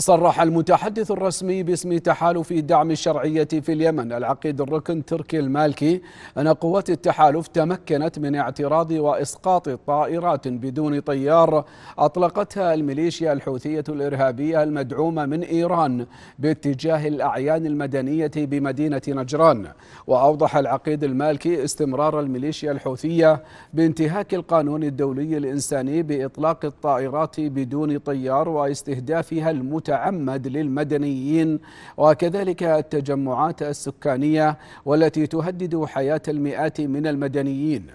صرح المتحدث الرسمي باسم تحالف دعم الشرعية في اليمن العقيد الركن تركي المالكي أن قوات التحالف تمكنت من اعتراض وإسقاط طائرات بدون طيار أطلقتها الميليشيا الحوثية الإرهابية المدعومة من إيران باتجاه الأعيان المدنية بمدينة نجران وأوضح العقيد المالكي استمرار الميليشيا الحوثية بانتهاك القانون الدولي الإنساني بإطلاق الطائرات بدون طيار واستهدافها المتحدث المتعمد للمدنيين وكذلك التجمعات السكانية والتي تهدد حياة المئات من المدنيين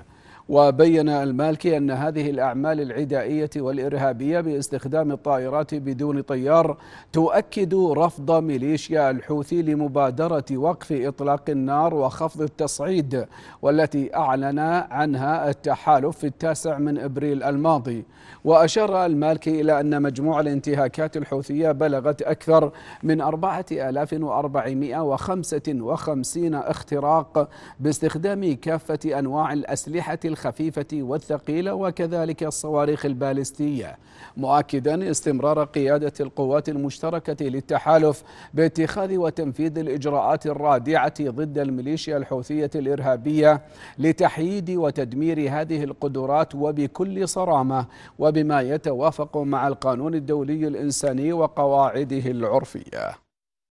وبين المالكي أن هذه الأعمال العدائية والإرهابية باستخدام الطائرات بدون طيار تؤكد رفض ميليشيا الحوثي لمبادرة وقف إطلاق النار وخفض التصعيد والتي أعلن عنها التحالف في التاسع من إبريل الماضي وأشار المالكي إلى أن مجموع الانتهاكات الحوثية بلغت أكثر من 4455 اختراق باستخدام كافة أنواع الأسلحة الخفيفة والثقيلة وكذلك الصواريخ البالستية مؤكدا استمرار قيادة القوات المشتركة للتحالف باتخاذ وتنفيذ الإجراءات الرادعة ضد الميليشيا الحوثية الإرهابية لتحييد وتدمير هذه القدرات وبكل صرامة وبما يتوافق مع القانون الدولي الإنساني وقواعده العرفية